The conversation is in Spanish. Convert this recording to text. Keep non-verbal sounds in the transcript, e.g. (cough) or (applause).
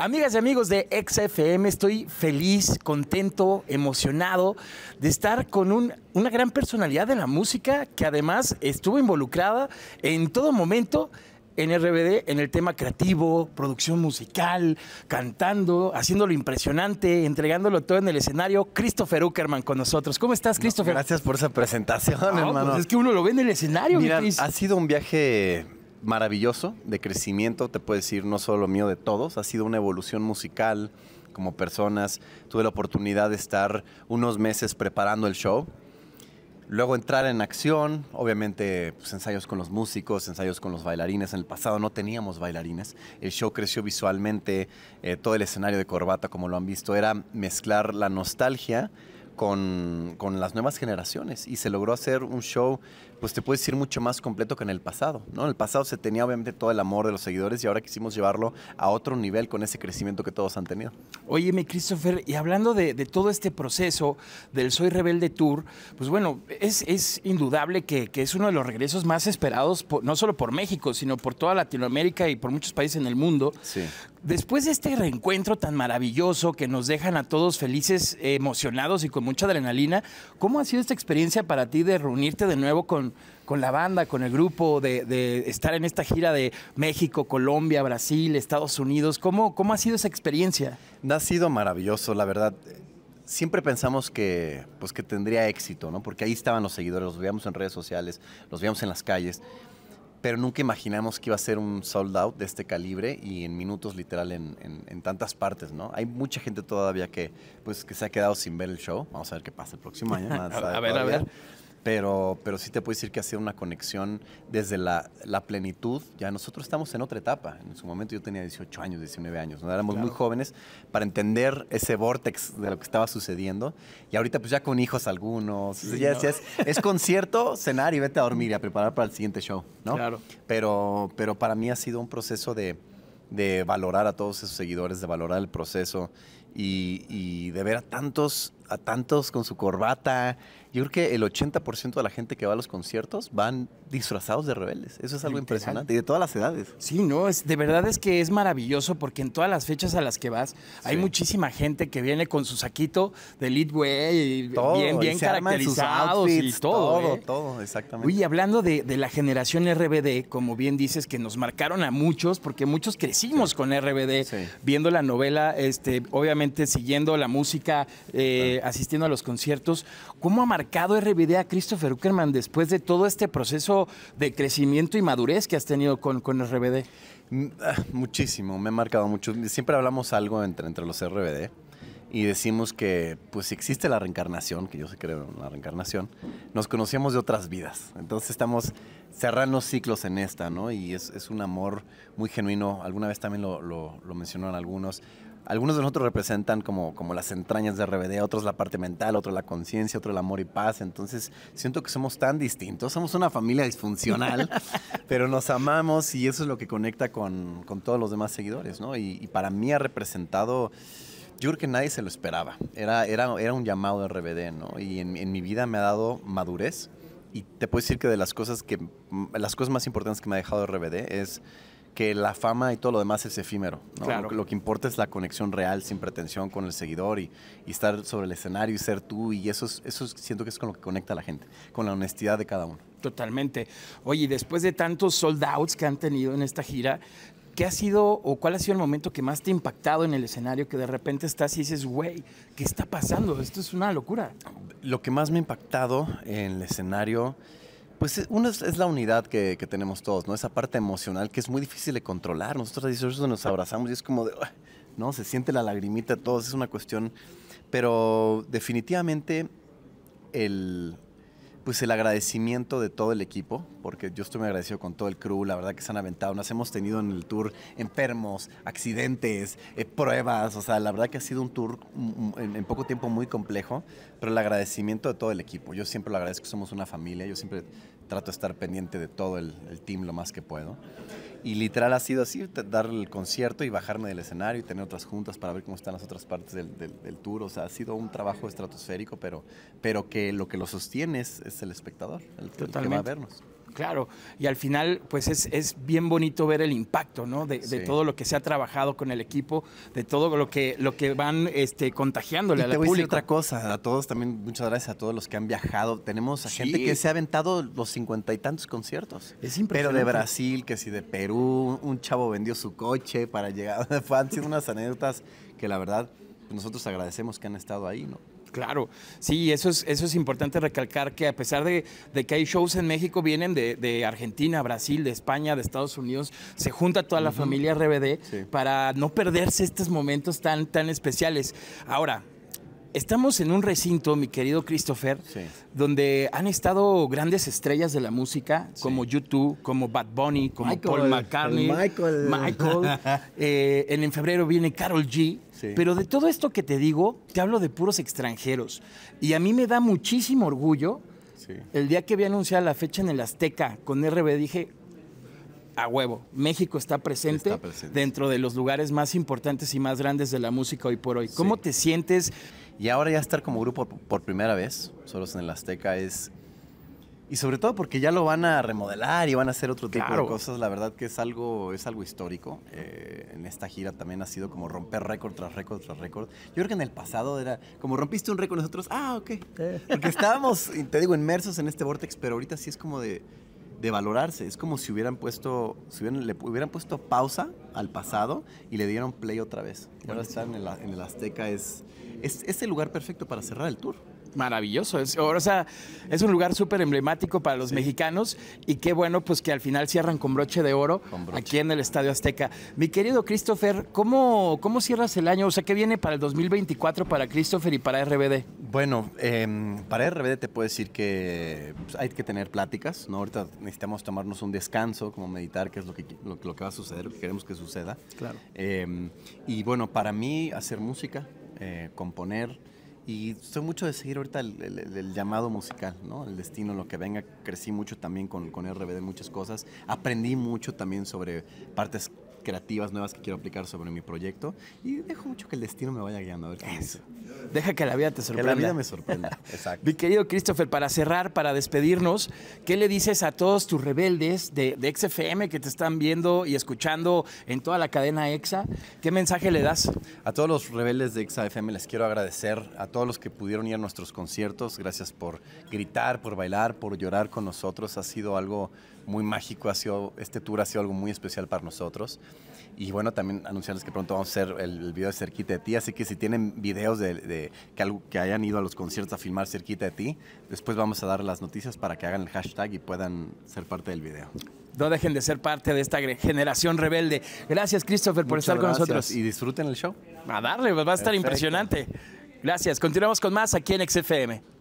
Amigas y amigos de XFM, estoy feliz, contento, emocionado de estar con una gran personalidad de la música que además estuvo involucrada en todo momento en RBD en el tema creativo, producción musical, cantando, haciéndolo impresionante, entregándolo todo en el escenario. Christopher Uckerman con nosotros. ¿Cómo estás, Christopher? gracias por esa presentación, pues hermano. es que uno lo ve en el escenario, Mira, ha sido un viaje maravilloso de crecimiento, te puedo decir, no solo mío, de todos. Ha sido una evolución musical como personas. Tuve la oportunidad de estar unos meses preparando el show. Luego entrar en acción, obviamente pues, ensayos con los músicos, ensayos con los bailarines. En el pasado no teníamos bailarines. El show creció visualmente, eh, todo el escenario de corbata, como lo han visto, era mezclar la nostalgia con, las nuevas generaciones y se logró hacer un show, pues te puedo decir, mucho más completo que en el pasado. ¿no? En el pasado se tenía obviamente todo el amor de los seguidores y ahora quisimos llevarlo a otro nivel con ese crecimiento que todos han tenido. Oye, mi Christopher, y hablando de, todo este proceso del Soy Rebelde Tour, pues bueno, es, es indudable que, es uno de los regresos más esperados, no solo por México, sino por toda Latinoamérica y por muchos países en el mundo. Sí. Después de este reencuentro tan maravilloso que nos dejan a todos felices, emocionados y con mucha adrenalina, ¿cómo ha sido esta experiencia para ti de reunirte de nuevo con, con la banda, con el grupo, de, estar en esta gira de México, Colombia, Brasil, Estados Unidos? ¿Cómo, cómo ha sido esa experiencia? Ha sido maravilloso, la verdad siempre pensamos que, pues, que tendría éxito, ¿no? Porque ahí estaban los seguidores, los veíamos en redes sociales, los veíamos en las calles pero nunca imaginamos que iba a ser un sold out de este calibre y en minutos literal en, tantas partes, ¿no? Hay mucha gente todavía que, pues, que se ha quedado sin ver el show. Vamos a ver qué pasa el próximo año. (laughs) a, ver, a ver pero, sí te puedo decir que ha sido una conexión desde la, plenitud. Ya nosotros estamos en otra etapa. En su momento yo tenía 18 años, 19 años. ¿no? Éramos muy jóvenes para entender ese vortex de lo que estaba sucediendo. Y ahorita pues ya con hijos algunos. es, (laughs) concierto, cenar y vete a dormir y a preparar para el siguiente show. ¿no? Claro. Pero, pero para mí ha sido un proceso de, valorar a todos esos seguidores, de valorar el proceso y, y de ver a tantos a tantos con su corbata. Yo creo que el 80% de la gente que va a los conciertos van disfrazados de rebeldes. Eso es algo impresionante. Y de todas las edades. Sí, no, es, de verdad es que es maravilloso porque en todas las fechas a las que vas hay muchísima gente que viene con su saquito de todo bien, bien y caracterizados y todo. Todo, ¿eh? todo, exactamente. y hablando de, la generación RBD, como bien dices, que nos marcaron a muchos, porque muchos crecimos con RBD, viendo la novela, este, obviamente siguiendo la música. Eh, asistiendo a los conciertos. ¿Cómo ha marcado RBD a Christopher Uckerman después de todo este proceso de crecimiento y madurez que has tenido con, con RBD? Mm, ah, muchísimo, me ha marcado mucho. Siempre hablamos algo entre, entre los RBD y decimos que pues si existe la reencarnación, que yo sé creo en la reencarnación, nos conocíamos de otras vidas. Entonces estamos cerrando ciclos en esta, ¿no? Y es, un amor muy genuino. Alguna vez también lo, lo mencionaron algunos. Algunos de nosotros representan como, como las entrañas de RBD, otros la parte mental, otro la conciencia, otro el amor y paz. Entonces, siento que somos tan distintos. Somos una familia disfuncional, (laughs) pero nos amamos y eso es lo que conecta con, todos los demás seguidores, ¿no? Y, para mí ha representado. Yo creo que nadie se lo esperaba. Era, era, era un llamado de RBD, ¿no? Y en, mi vida me ha dado madurez. Y te puedo decir que de las cosas que las cosas más importantes que me ha dejado RBD es que la fama y todo lo demás es efímero. Lo, que importa es la conexión real, sin pretensión, con el seguidor y, estar sobre el escenario y ser tú. Y eso, es, eso siento que es con lo que conecta a la gente, con la honestidad de cada uno. Totalmente. Oye, después de tantos sold outs que han tenido en esta gira, ¿qué ha sido o cuál ha sido el momento que más te ha impactado en el escenario que de repente estás y dices, güey, ¿qué está pasando? Esto es una locura. Lo que más me ha impactado en el escenario pues eh, uno es, la unidad que, tenemos todos, ¿no? Esa parte emocional que es muy difícil de controlar. Nosotros nos abrazamos y es como de, ¿no? Se siente la lagrimita de todos, es una cuestión. Pero definitivamente el, pues el agradecimiento de todo el equipo, porque yo estoy muy agradecido con todo el crew, la verdad que se han aventado, nos hemos tenido en el tour enfermos, accidentes, eh, pruebas, o sea, la verdad que ha sido un tour en, poco tiempo muy complejo, pero el agradecimiento de todo el equipo, yo siempre lo agradezco, somos una familia, yo siempre trato de estar pendiente de todo el, team lo más que puedo. Y literal ha sido así, dar el concierto y bajarme del escenario y tener otras juntas para ver cómo están las otras partes del, tour. O sea, ha sido un trabajo estratosférico, pero, pero que lo que lo sostiene es, el espectador, el que va a vernos. Claro, y al final, pues es, es bien bonito ver el impacto, ¿no? De, todo lo que se ha trabajado con el equipo, de todo lo que, lo que van este, contagiándole a la te otra cosa, a todos también, muchas gracias a todos los que han viajado. Tenemos a gente que se ha aventado los cincuenta y tantos conciertos. Es impresionante. Pero de Brasil, que si de Perú, un chavo vendió su coche para llegar. Han sido unas anécdotas que la verdad pues, nosotros agradecemos que han estado ahí, ¿no? Claro, sí, eso es, eso es importante recalcar que a pesar de, que hay shows en México, vienen de, Argentina, Brasil, de España, de Estados Unidos, se junta toda la familia RBD para no perderse estos momentos tan, tan especiales. Ahora, Estamos en un recinto, mi querido Christopher, donde han estado grandes estrellas de la música, como YouTube, como Bad Bunny, como Paul McCartney, Michael. Michael (laughs) eh, en febrero viene Carol G. Pero de todo esto que te digo, te hablo de puros extranjeros. Y a mí me da muchísimo orgullo. El día que vi anunciado la fecha en el Azteca con RB, dije, a huevo. México está presente, dentro de los lugares más importantes y más grandes de la música hoy por hoy. ¿Cómo te sientes y ahora ya estar como grupo por primera vez, solos en el Azteca, es... Y sobre todo porque ya lo van a remodelar y van a hacer otro tipo de cosas. La verdad que es algo, es algo histórico. Eh, en esta gira también ha sido como romper récord tras récord tras récord. Yo creo que en el pasado era como rompiste un récord nosotros, ah, ok. Porque estábamos, te digo, inmersos en este vortex, pero ahorita sí es como de de valorarse. Es como si hubieran puesto, si hubieran, le hubieran puesto pausa al pasado y le dieron play otra vez. ahora están en el, Azteca es, es, lugar perfecto para cerrar el tour. Maravilloso, es, o sea, es un lugar súper emblemático para los mexicanos y qué bueno pues que al final cierran con broche de oro aquí en el Estadio Azteca. Mi querido Christopher, ¿cómo, ¿cómo cierras el año? O sea, ¿qué viene para el 2024 para Christopher y para RBD? Bueno, eh, para RBD te puedo decir que pues, hay que tener pláticas, ¿no? Ahorita necesitamos tomarnos un descanso, como meditar, qué es lo que, lo, que va a suceder, lo que queremos que suceda. Claro. Em, y bueno, para mí hacer música, eh, componer, y estoy mucho de seguir ahorita el, llamado musical, ¿no? El destino, lo que venga. Crecí mucho también con, con RBD, muchas cosas. Aprendí mucho también sobre partes creativas nuevas que quiero aplicar sobre mi proyecto y dejo mucho que el destino me vaya guiando Deja que la vida te sorprenda. Que la vida me sorprenda. (laughs) Exacto. Mi querido Christopher, para cerrar, para despedirnos, ¿qué le dices a todos tus rebeldes de, XFM que te están viendo y escuchando en toda la cadena EXA? ¿Qué mensaje le das? A todos los rebeldes de EXA FM les quiero agradecer, a todos los que pudieron ir a nuestros conciertos, gracias por gritar, por bailar, por llorar con nosotros, ha sido algo muy mágico, ha sido, este tour ha sido algo muy especial para nosotros. Y bueno, también anunciarles que pronto vamos a hacer el, video de Cerquita de Ti, así que si tienen videos de, que, algo, que hayan ido a los conciertos a filmar Cerquita de Ti, después vamos a dar las noticias para que hagan el hashtag y puedan ser parte del video. No dejen de ser parte de esta generación rebelde. Gracias, Christopher, por estar con nosotros. Y disfruten el show. A darle, va a estar impresionante. Gracias. Continuamos con más aquí en XFM.